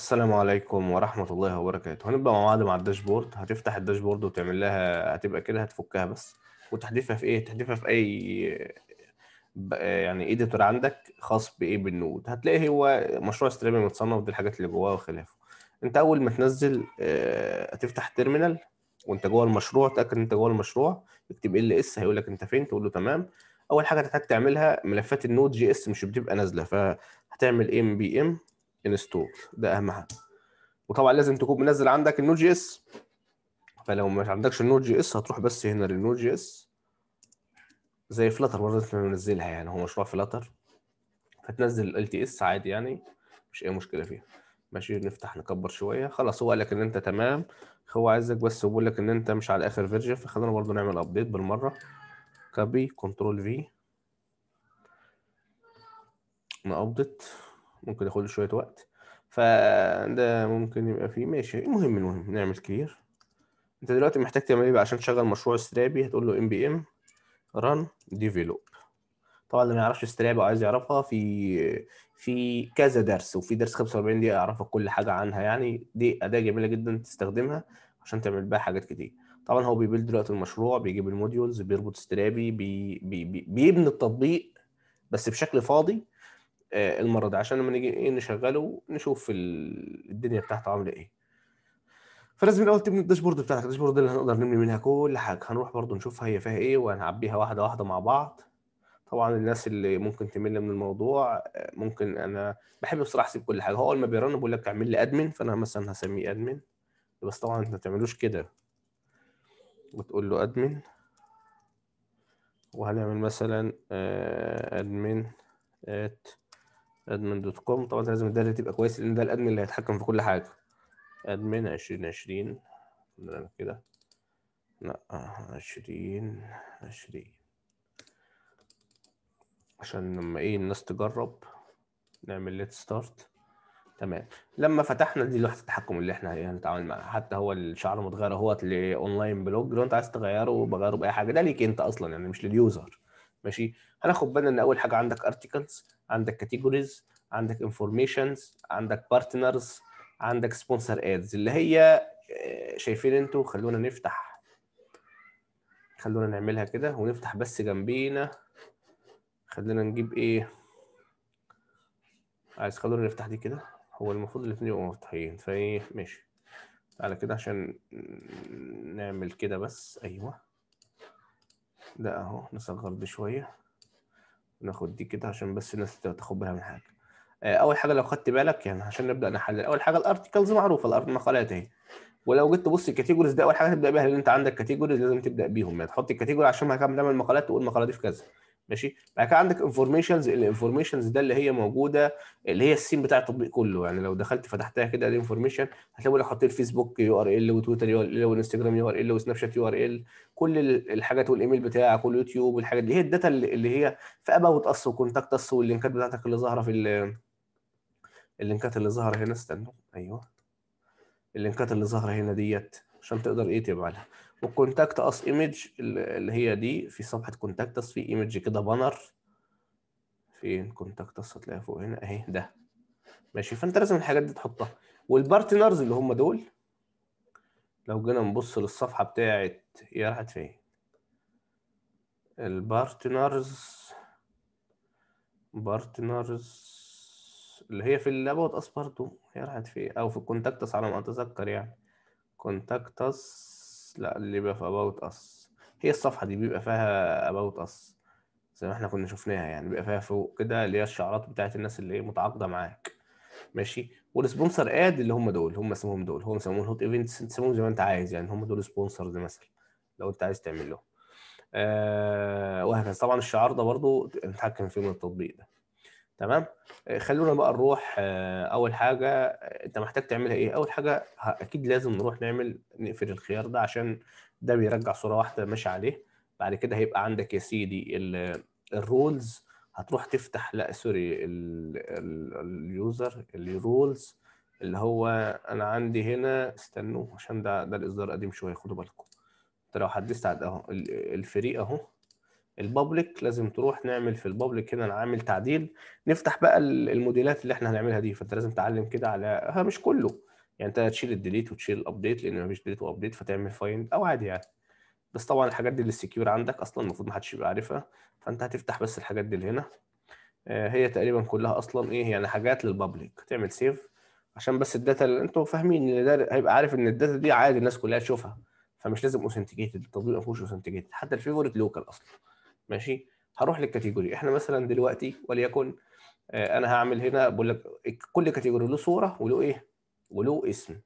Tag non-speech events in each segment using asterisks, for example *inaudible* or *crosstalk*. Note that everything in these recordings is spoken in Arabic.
السلام عليكم ورحمة الله وبركاته هنبدأ مع بعض مع الداشبورد هتفتح الداشبورد وتعمل لها هتبقى كده هتفكها بس وتحديثها في ايه تحديثها في اي يعني ايديتور عندك خاص بايه بالنود هتلاقي هو مشروع استريمي متصنف دي الحاجات اللي جواه وخلافه انت اول ما تنزل آه، هتفتح تيرمينال وانت جوه المشروع تاكد انت جوه المشروع اكتب إيه ال اس هيقول لك انت فين تقول له تمام اول حاجه هتحتاج تعملها ملفات النود جي اس مش بتبقى نازله فهتعمل ام بي ام انستول ده اهم حاجه وطبعا لازم تكون منزل عندك النود جي اس فلو ما عندكش النود جي اس هتروح بس هنا للنود جي اس زي فلاتر برضه احنا بننزلها يعني هو مشروع فلاتر فتنزل ال تي اس عادي يعني مش اي مشكله فيها ماشي نفتح نكبر شويه خلاص هو قال لك ان انت تمام هو عايزك بس يقول لك ان انت مش على اخر فيرجن فخلينا برضو نعمل ابديت بالمره كابي كنترول في نابديت ممكن ياخد شويه وقت فده ممكن يبقى فيه ماشي المهم المهم نعمل كلير انت دلوقتي محتاج تعمل ايه بقى عشان تشغل مشروع سترابي هتقول له ام بي ام ران ديفلوب طبعا اللي ما يعرفش سترابي وعايز يعرفها في في كذا درس وفي درس 45 دقيقه يعرفك كل حاجه عنها يعني دي اداه جميله جدا تستخدمها عشان تعمل بيها حاجات كتير طبعا هو بيبيل دلوقتي المشروع بيجيب الموديولز بيربط سترابي بي بي بي بيبني التطبيق بس بشكل فاضي آه، المره دي عشان لما نيجي ايه نشغله نشوف الدنيا بتاعته عامله ايه فلازم الاول تبني الداشبورد بتاعك الداشبورد اللي هنقدر نبني منها كل حاجه هنروح برضو نشوفها هي فيها ايه وهنعبيها واحده واحده مع بعض طبعا الناس اللي ممكن تمل من الموضوع آه، ممكن انا بحب بصراحه اسيب كل حاجه هو اول ما بيرن بيقول لك اعمل لي ادمن فانا مثلا هسميه ادمن بس طبعا انت ما تعملوش كده وتقول له ادمن وهنعمل مثلا ادمن آه، ات ادمن دوت كوم طبعا لازم الداتا تبقى كويس لان ده الادمن اللي هيتحكم في كل حاجه ادمن 2020 نعمل كده لا 20 20 عشان لما ايه الناس تجرب نعمل ليت ستارت تمام لما فتحنا دي لوحه التحكم اللي احنا هنتعامل معاها حتى هو الشعر متغير اهوت لاونلاين بلوج لو انت عايز تغيره بغيره باي حاجه ده ليك انت اصلا يعني مش لليوزر ماشي هناخد بالنا ان اول حاجه عندك ارتكلز عندك كاتيجوريز عندك انفورميشنز عندك بارتنرز عندك سبونسر ادز اللي هي آه، شايفين انتوا خلونا نفتح خلونا نعملها كده ونفتح بس جنبينا خلينا نجيب ايه عايز خلونا نفتح دي كده هو المفروض الاثنين يبقوا مفتوحين فايه ماشي على كده عشان نعمل كده بس ايوه لا اهو نصغر دي شويه ناخد دي كده عشان بس الناس تاخد بالها من حاجه آه، اول حاجه لو خدت بالك يعني عشان نبدا نحلل اول حاجه الارتكلز معروفه الارت مقالات اهي ولو جيت تبص الكاتيجوريز ده اول حاجه تبدا بيها لان انت عندك كاتيجوريز لازم تبدا بيهم يعني تحط الكاتيجوري عشان ما تعمل مقالات تقول المقاله دي في كذا ماشي بعد كده عندك انفورميشنز الانفورميشنز ده اللي هي موجوده اللي هي السين بتاع التطبيق كله يعني لو دخلت فتحتها كده الانفورميشن هتلاقي لك حاطين فيسبوك يو ار ال وتويتر يو ار ال وانستجرام يو ار ال وسناب شات يو ار ال كل الحاجات والايميل بتاعك واليوتيوب والحاجات دي هي الداتا اللي هي في اباوت اس وكونتاكت اس واللينكات بتاعتك اللي ظاهره في اللينكات اللي ظاهره هنا استنوا ايوه اللينكات اللي ظاهره هنا ديت عشان تقدر ايه تبعها والكونتاكت اس ايمج اللي هي دي في صفحه كونتاكت اس في ايمج كده بانر فين كونتاكت اس هتلاقيها فوق هنا اهي ده ماشي فانت لازم الحاجات دي تحطها والبارتنرز اللي هم دول لو جينا نبص للصفحه بتاعت هي راحت فين البارتنرز بارتنرز اللي هي في الابوت اس برضه هي راحت فين او في الكونتاكتس على ما اتذكر يعني كونتاكتس لا اللي بيبقى في about us هي الصفحة دي بيبقى فيها about us زي ما احنا كنا شفناها يعني بيبقى فيها فوق كده اللي هي الشعارات بتاعت الناس اللي ايه متعاقدة معاك ماشي والسبونسر اد اللي هم دول هم اسمهم دول هم سموهم هوت ايفنتس انت سموهم زي ما انت عايز يعني هم دول سبونسرز مثلا لو انت عايز تعمل لهم آه وهكذا طبعا الشعار ده برضو نتحكم فيه من التطبيق ده تمام آه، خلونا بقى نروح آه، اول حاجه آه، انت محتاج تعملها ايه اول حاجه اكيد لازم نروح نعمل نقفل الخيار ده عشان ده بيرجع صوره واحده ماشي عليه بعد كده هيبقى عندك يا سيدي الرولز هتروح تفتح لا سوري اليوزر الرولز اللي هو انا عندي هنا استنوا عشان ده ده الاصدار قديم شويه خدوا بالكم انت لو حدثت على الفريق اهو البابليك لازم تروح نعمل في البابليك هنا نعمل تعديل نفتح بقى الموديلات اللي احنا هنعملها دي فانت لازم تعلم كده على مش كله يعني انت تشيل الديليت وتشيل الابديت لان مفيش ديليت وابديت فتعمل فايند او عادي يعني بس طبعا الحاجات دي السكيور عندك اصلا المفروض ما حدش يبقى عارفها فانت هتفتح بس الحاجات دي اللي هنا آه، هي تقريبا كلها اصلا ايه يعني حاجات للبابليك تعمل سيف عشان بس الداتا اللي انتوا فاهمين ان ده هيبقى عارف ان الداتا دي عادي الناس كلها تشوفها فمش لازم اوثنتيكيتد التطبيق ما فيهوش اوثنتيكيتد حتى الفيفورت لوكال اصلا ماشي هروح للكاتيجوري احنا مثلا دلوقتي وليكن آه، انا هعمل هنا بقول لك كل كاتيجوري له صوره وله ايه وله اسم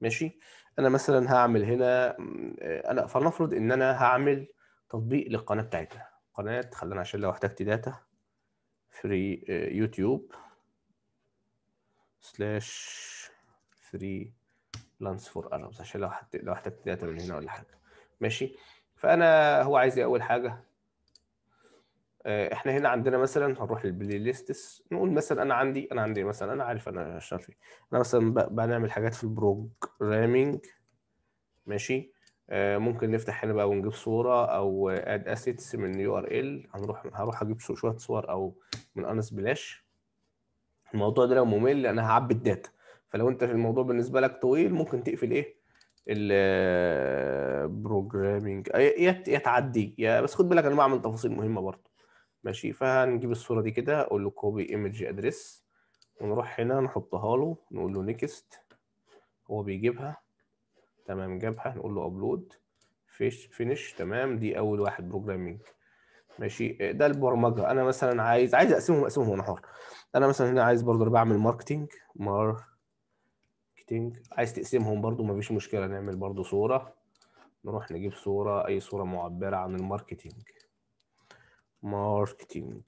ماشي انا مثلا هعمل هنا آه، انا فلنفرض ان انا هعمل تطبيق للقناه بتاعتنا قناه خلينا عشان لو احتجت داتا فري يوتيوب سلاش فري لانس فور اربز عشان لو حت... لو احتجت داتا من هنا ولا حاجه ماشي فانا هو عايز ايه اول حاجه آه، احنا هنا عندنا مثلا هنروح للبلاي ليستس نقول مثلا انا عندي انا عندي مثلا انا عارف انا شغال في انا مثلا بنعمل حاجات في البروجرامينج ماشي آه، ممكن نفتح هنا بقى ونجيب صوره او اد اسيتس من يو ار ال هنروح هروح اجيب شويه صور او من انس بلاش الموضوع ده لو ممل انا هعبي الداتا فلو انت الموضوع بالنسبه لك طويل ممكن تقفل ايه البروجرامينج يا تعدي يا بس خد بالك انا بعمل تفاصيل مهمه برضه ماشي فهنجيب الصوره دي كده اقول له كوبي ايمج ادريس ونروح هنا نحطها له نقول له نيكست هو بيجيبها تمام جابها نقول له ابلود فيش فينش تمام دي اول واحد بروجرامينج ماشي ده البرمجه انا مثلا عايز عايز اقسمهم اقسمهم وانا حر انا مثلا هنا عايز برضه بعمل ماركتنج ماركتنج عايز تقسمهم برضه مفيش مشكله نعمل برضه صوره نروح نجيب صوره اي صوره معبره عن الماركتنج ماركتينج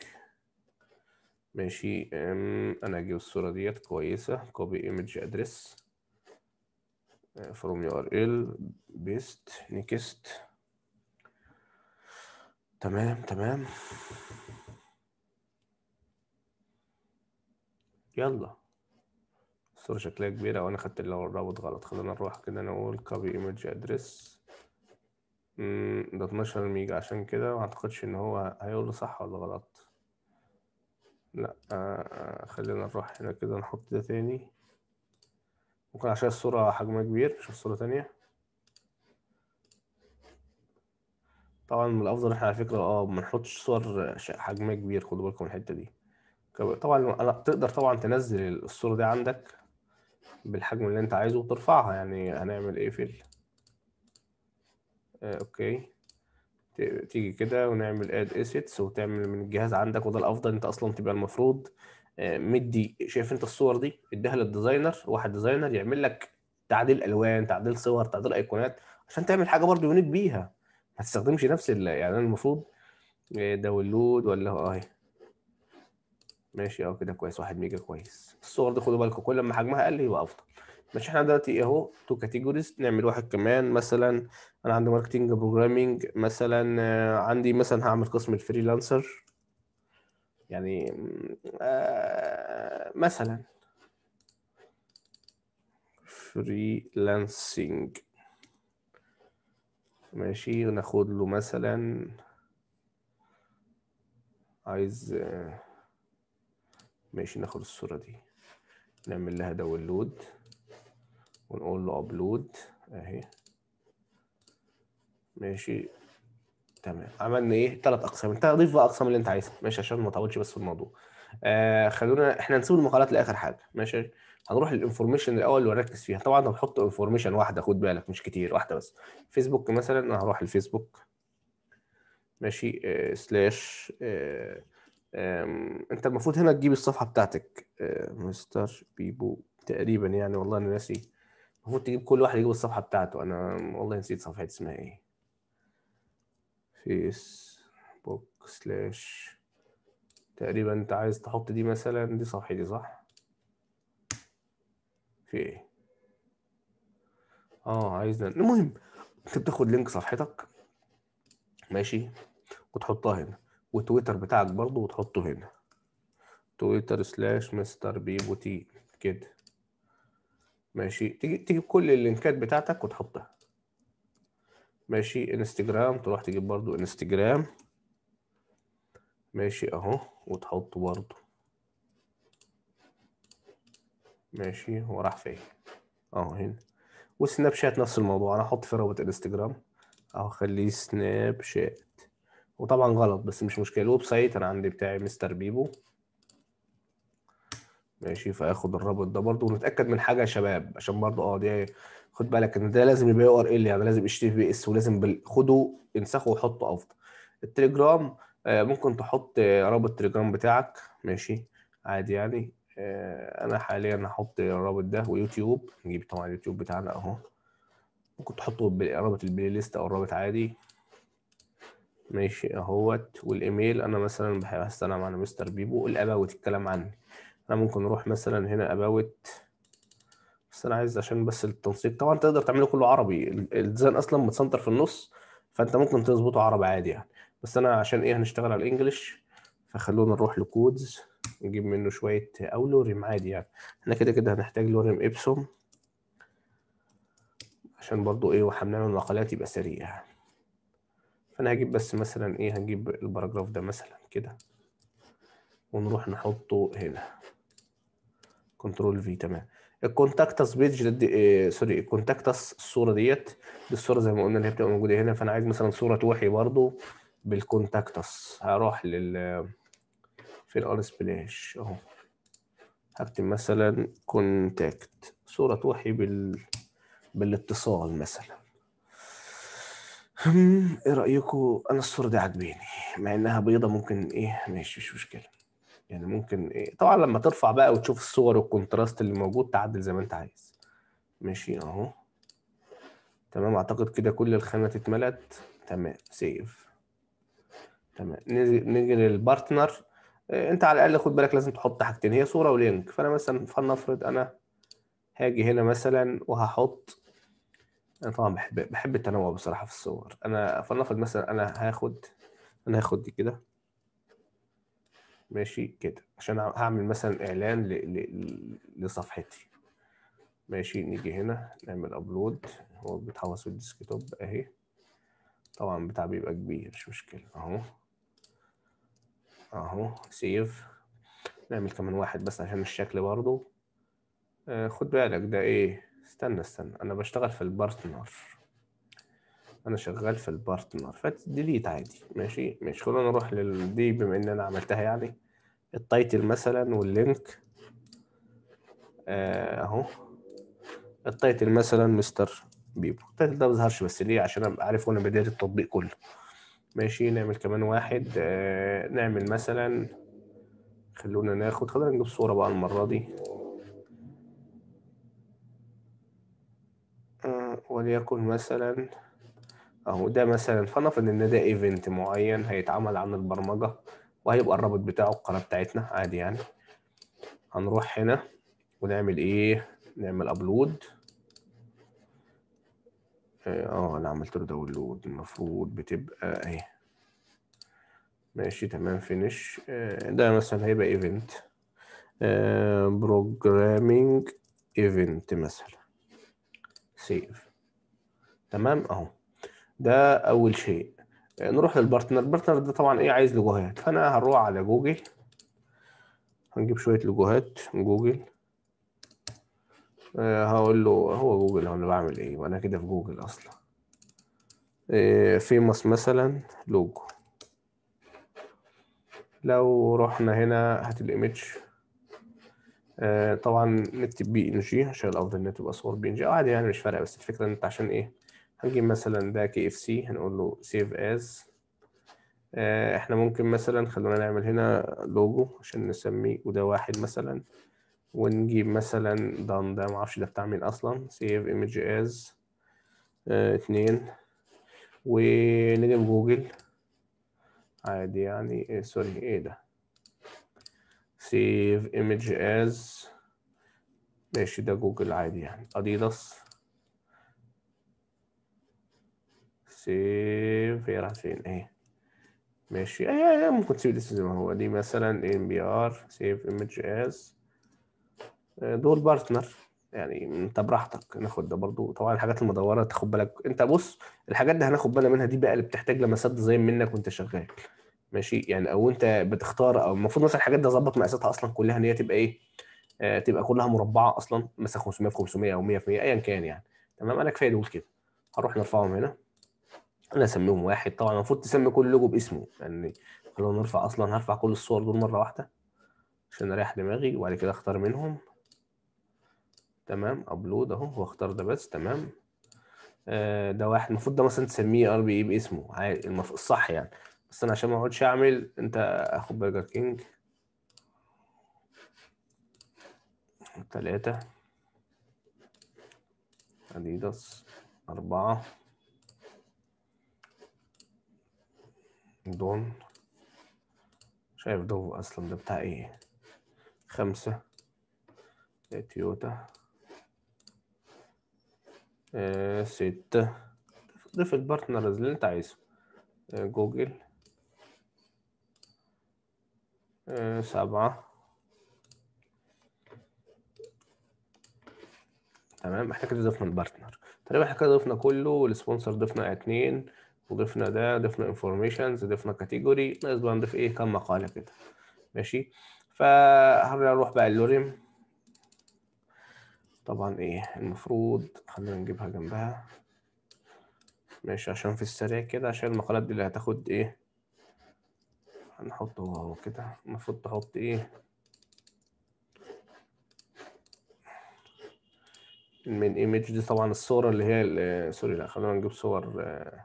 ماشي ام انا اجيب الصورة ديت كويسة كوبي ايمج ادرس فروم يو ار ال بيست نيكست تمام تمام يلا الصورة شكلها كبيرة وانا خدت الرابط غلط خلينا نروح كده نقول كوبي ايمج ادرس ده 12 ميجا عشان كده ما اعتقدش ان هو هيقول لي صح ولا غلط لا آه, آه، خلينا نروح هنا كده نحط ده تاني ممكن عشان الصورة حجمها كبير نشوف صورة تانية طبعا من الافضل احنا على فكرة اه منحطش صور حجمها كبير خدوا بالكم الحتة دي طبعا تقدر طبعا تنزل الصورة دي عندك بالحجم اللي انت عايزه وترفعها يعني هنعمل ايه في آه اوكي تيجي كده ونعمل اد اسيتس وتعمل من الجهاز عندك وده الافضل انت اصلا تبقى المفروض آه، مدي شايف انت الصور دي اديها للديزاينر واحد ديزاينر يعمل لك تعديل الوان تعديل صور تعديل ايقونات عشان تعمل حاجه برضه يونيك بيها ما تستخدمش نفس يعني أنا المفروض داونلود آه، ولا اهي ماشي اه كده كويس واحد ميجا كويس الصور دي خدوا بالكم كل ما حجمها قل يبقى افضل مش احنا دلوقتي اهو تو كاتيجوريز نعمل واحد كمان مثلا انا عندي ماركتنج بروجرامينج مثلا آه، عندي مثلا هعمل قسم الفريلانسر يعني آه، مثلا فريلانسنج ماشي وناخد له مثلا عايز آه، ماشي ناخد الصورة دي نعمل لها داونلود ونقول له ابلود اهي ماشي تمام عملنا ايه ثلاث اقسام انت ضيف بقى اقسام اللي انت عايزها ماشي عشان ما اطولش بس في الموضوع آه خلونا احنا نسيب المقالات لاخر حاجه ماشي هنروح للانفورميشن الاول ونركز فيها طبعا انا تحط انفورميشن واحده خد بالك مش كتير واحده بس فيسبوك مثلا انا هروح الفيسبوك ماشي آه سلاش آه آه انت المفروض هنا تجيب الصفحه بتاعتك آه مستر بيبو تقريبا يعني والله انا ناسي المفروض تجيب كل واحد يجيب الصفحه بتاعته انا والله نسيت صفحه اسمها ايه فيسبوك سلاش تقريبا انت عايز تحط دي مثلا دي صفحتي صح في ايه اه عايزنا المهم انت بتاخد لينك صفحتك ماشي وتحطها هنا وتويتر بتاعك برضو وتحطه هنا تويتر سلاش مستر بيبوتي كده ماشي تجي تجيب كل اللينكات بتاعتك وتحطها ماشي انستجرام تروح تجيب برضو انستجرام ماشي اهو وتحطه برضو ماشي هو راح فين اهو هنا وسناب شات نفس الموضوع انا احط في رابط انستجرام اهو خليه سناب شات وطبعا غلط بس مش مشكله الويب سايت انا عندي بتاعي مستر بيبو ماشي فاخد الرابط ده برضو ونتاكد من حاجه يا شباب عشان برضو اه دي خد بالك ان ده لازم يبقى يو ار ال يعني لازم اتش تي بي اس ولازم خده انسخه وحطه افضل التليجرام آه، ممكن تحط آه، رابط التليجرام بتاعك ماشي عادي يعني آه، انا حاليا هحط الرابط ده ويوتيوب نجيب طبعا اليوتيوب بتاعنا اهو ممكن تحطه رابط البلاي ليست او الرابط عادي ماشي اهوت والايميل انا مثلا بحب استنى مع مستر بيبو الاباوت الكلام عني انا ممكن اروح مثلا هنا اباوت بس انا عايز عشان بس التنسيق طبعا تقدر تعمله كله عربي الديزاين اصلا متسنتر في النص فانت ممكن تظبطه عربي عادي يعني بس انا عشان ايه هنشتغل على الانجليش فخلونا نروح لكودز نجيب منه شويه او لوريم عادي يعني احنا كده كده هنحتاج لوريم ابسوم عشان برضو ايه وهنعمل مقالات يبقى سريع يعني. فانا هجيب بس مثلا ايه هنجيب الباراجراف ده مثلا كده ونروح نحطه هنا كنترول في تمام الكونتاكتس بيج دي إيه سوري الكونتاكتس الصوره ديت دي الصوره زي ما قلنا اللي هي بتبقى موجوده هنا فانا عايز مثلا صوره توحي برضو بالكونتاكتس هروح لل في الار اهو هكتب مثلا كونتاكت صوره توحي بال بالاتصال مثلا ايه رايكم انا الصوره دي عاجباني مع انها بيضه ممكن ايه ماشي مش مشكله يعني ممكن ايه طبعا لما ترفع بقى وتشوف الصور والكونتراست اللي موجود تعدل زي ما انت عايز ماشي اهو تمام اعتقد كده كل الخانه اتملت تمام سيف تمام نيجي للبارتنر إيه، انت على الاقل خد بالك لازم تحط حاجتين هي صوره ولينك فانا مثلا فلنفرض انا هاجي هنا مثلا وهحط انا طبعا بحب بحب التنوع بصراحه في الصور انا فلنفرض مثلا انا هاخد انا هاخد دي كده ماشي كده عشان هعمل مثلا اعلان ل... ل... لصفحتي ماشي نيجي هنا نعمل ابلود هو بيتحفظ في الديسكتوب اهي طبعا بتاع بيبقى كبير مش مشكله اهو اهو سيف نعمل كمان واحد بس عشان الشكل برضو آه خد بالك ده ايه استنى استنى انا بشتغل في البارتنر انا شغال في البارتنر فديليت عادي ماشي ماشي خلونا نروح للدي بما ان انا عملتها يعني التايتل مثلا واللينك آه، اهو التايتل مثلا مستر بيبو التايتل ده مظهرش بس ليه عشان ابقى عارف وانا بدايه التطبيق كله ماشي نعمل كمان واحد آه نعمل مثلا خلونا ناخد خلينا نجيب صوره بقى المره دي آه وليكن مثلا اهو ده مثلا فنفرض ان ده ايفنت معين هيتعمل عن البرمجه وهيبقى الرابط بتاعه القناه بتاعتنا عادي يعني هنروح هنا ونعمل ايه نعمل ابلود آه،, اه انا عملت له داونلود المفروض بتبقى اهي ماشي تمام فينيش آه، ده مثلا هيبقى ايفنت بروجرامينج ايفنت مثلا سيف تمام اهو ده اول شيء آه، نروح للبارتنر البارتنر ده طبعا ايه عايز لوجوهات فانا هروح على جوجل هنجيب شويه لوجوهات جوجل آه، هقول له هو جوجل هو انا بعمل ايه وانا كده في جوجل اصلا فيمس آه، فيموس مثلا لوجو لو رحنا هنا هات الايمج طبعا نكتب بي ان جي عشان الافضل ان تبقى صور بي ان جي عادي يعني مش فارقه بس الفكره ان انت عشان ايه هنجيب مثلا ده كي اف سي هنقول له سيف از آه، احنا ممكن مثلا خلونا نعمل هنا لوجو عشان نسميه وده واحد مثلا ونجيب مثلا دان ده معرفش ده بتاع مين اصلا سيف ايمج از اتنين ونجيب جوجل عادي يعني آه، سوري ايه ده سيف ايمج از ماشي ده جوجل عادي يعني اديداس سيفيراتين ايه ماشي ايه, ايه ممكن تسيب الاسم زي ما هو دي مثلا ام بي ار سيف ايمج اس دول بارتنر يعني انت براحتك ناخد ده برضو طبعا الحاجات المدوره تاخد بالك انت بص الحاجات دي هناخد بالنا منها دي بقى اللي بتحتاج لمسات زي منك وانت شغال ماشي يعني او انت بتختار او المفروض مثلا الحاجات دي اظبط مقاساتها اصلا كلها ان هي تبقى ايه آه تبقى كلها مربعه اصلا مثلا 500 في 500 او 100 في 100 ايا كان يعني تمام انا كفايه دول كده هروح نرفعهم هنا انا اسميهم واحد طبعا المفروض تسمي كل لوجو باسمه يعني لو نرفع اصلا هرفع كل الصور دول مره واحده عشان اريح دماغي وبعد كده اختار منهم تمام ابلود اهو واختار ده بس تمام آه ده واحد المفروض ده مثلا تسميه ار بي اي باسمه عادي الصح يعني بس انا عشان ما اقعدش اعمل انت اخد برجر كينج ثلاثة اديداس اربعة دون شايف دو اصلا ده بتاع ايه خمسة تويوتا آه ستة ضيف البارتنرز اللي انت عايزه آه جوجل آه سبعة تمام احنا كده ضفنا البارتنر تقريبا احنا كده ضفنا كله والسبونسر ضفنا اتنين وضفنا ده ضفنا انفورميشنز ضفنا كاتيجوري ناقص بقى نضيف ايه كم مقاله كده ماشي فهنروح بقى اللوريم طبعا ايه المفروض خلينا نجيبها جنبها ماشي عشان في السريع كده عشان المقالات دي اللي هتاخد ايه هنحطه اهو كده المفروض تحط ايه من ايميج دي طبعا الصورة اللي هي سوري لا خلينا نجيب صور آه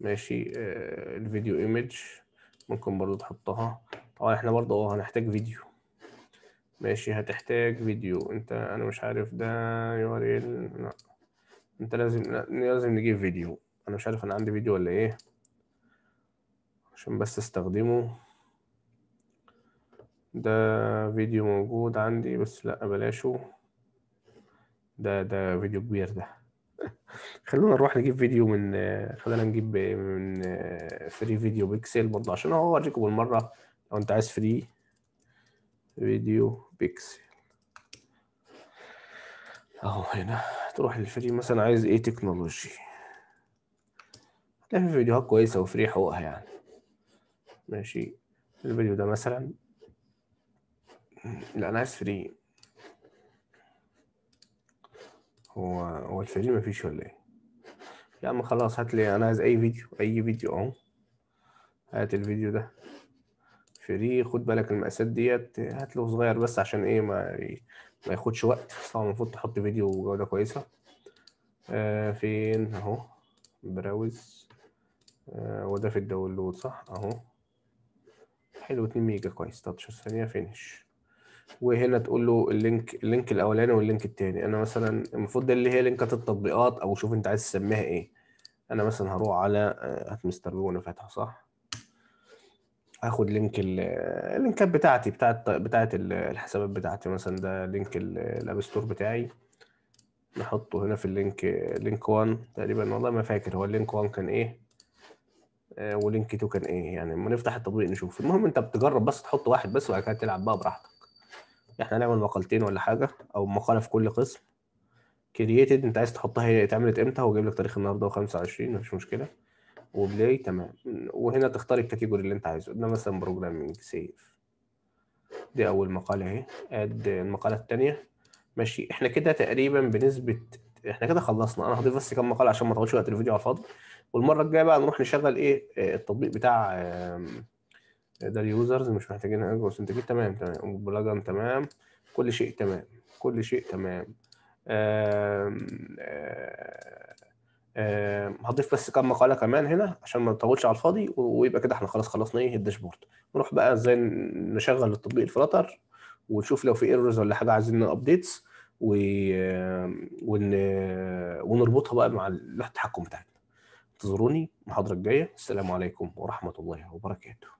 ماشي آه، الفيديو ايمج ممكن برضو تحطها طبعا اه، احنا برضو اه هنحتاج فيديو ماشي هتحتاج فيديو انت انا مش عارف ده يوريل لا انت لازم لازم نجيب فيديو انا مش عارف انا عندي فيديو ولا ايه عشان بس استخدمه ده فيديو موجود عندي بس لا بلاشه ده ده فيديو كبير ده *laughs* خلونا نروح نجيب فيديو من خلينا نجيب من فري فيديو بيكسل برضه عشان هو اوريكم بالمره لو انت عايز فري فيديو بيكسل اهو هنا تروح للفري مثلا عايز ايه تكنولوجي هتلاقي في فيديوهات كويسه وفري حقوقها يعني ماشي الفيديو ده مثلا لا انا عايز فري هو هو الفيلم مفيش ولا ايه يا عم خلاص هات لي انا عايز اي فيديو اي فيديو اهو هات الفيديو ده فري خد بالك المقاسات ديت هات له صغير بس عشان ايه ما ما ياخدش وقت طبعا المفروض تحط فيديو جوده كويسه آه فين اهو براوز آه وده في الداونلود صح اهو حلو 2 ميجا كويس 13 ثانيه فينش وهنا تقول له اللينك اللينك الاولاني واللينك التاني انا مثلا المفروض ده اللي هي لينكات التطبيقات او شوف انت عايز تسميها ايه انا مثلا هروح على آه، هات مستر بي وانا فاتحه صح هاخد لينك آه، اللينكات بتاعتي بتاعت بتاعت الحسابات بتاعتي مثلا ده لينك آه، الاب ستور بتاعي نحطه هنا في اللينك لينك 1 تقريبا والله ما فاكر هو اللينك 1 كان ايه ولينك 2 كان ايه يعني اما نفتح التطبيق نشوف المهم انت بتجرب بس تحط واحد بس وبعد كده تلعب بقى براحتك احنا هنعمل مقالتين ولا حاجة او مقالة في كل قسم كرييتد انت عايز تحطها هي اتعملت امتى هو جايب لك تاريخ النهارده و25 مفيش مشكله وبلاي تمام وهنا تختار الكاتيجوري اللي انت عايزه قلنا مثلا بروجرامينج سيف دي اول مقاله اهي اد المقاله الثانيه ماشي احنا كده تقريبا بنسبه احنا كده خلصنا انا هضيف بس كام مقاله عشان ما اطولش وقت الفيديو على الفاضي والمره الجايه بقى نروح نشغل ايه التطبيق بتاع ده اليوزرز مش محتاجين انت انتاجيه تمام تمام بلجن تمام كل شيء تمام كل شيء تمام ااا هضيف بس كم مقاله كمان هنا عشان ما نطولش على الفاضي ويبقى كده احنا خلاص خلصنا ايه الداشبورد نروح بقى ازاي نشغل التطبيق الفلاتر ونشوف لو في ايرورز ولا حاجه عايزين ابديتس و... ون... ونربطها بقى مع لوحه التحكم بتاعتنا انتظروني المحاضره الجايه السلام عليكم ورحمه الله وبركاته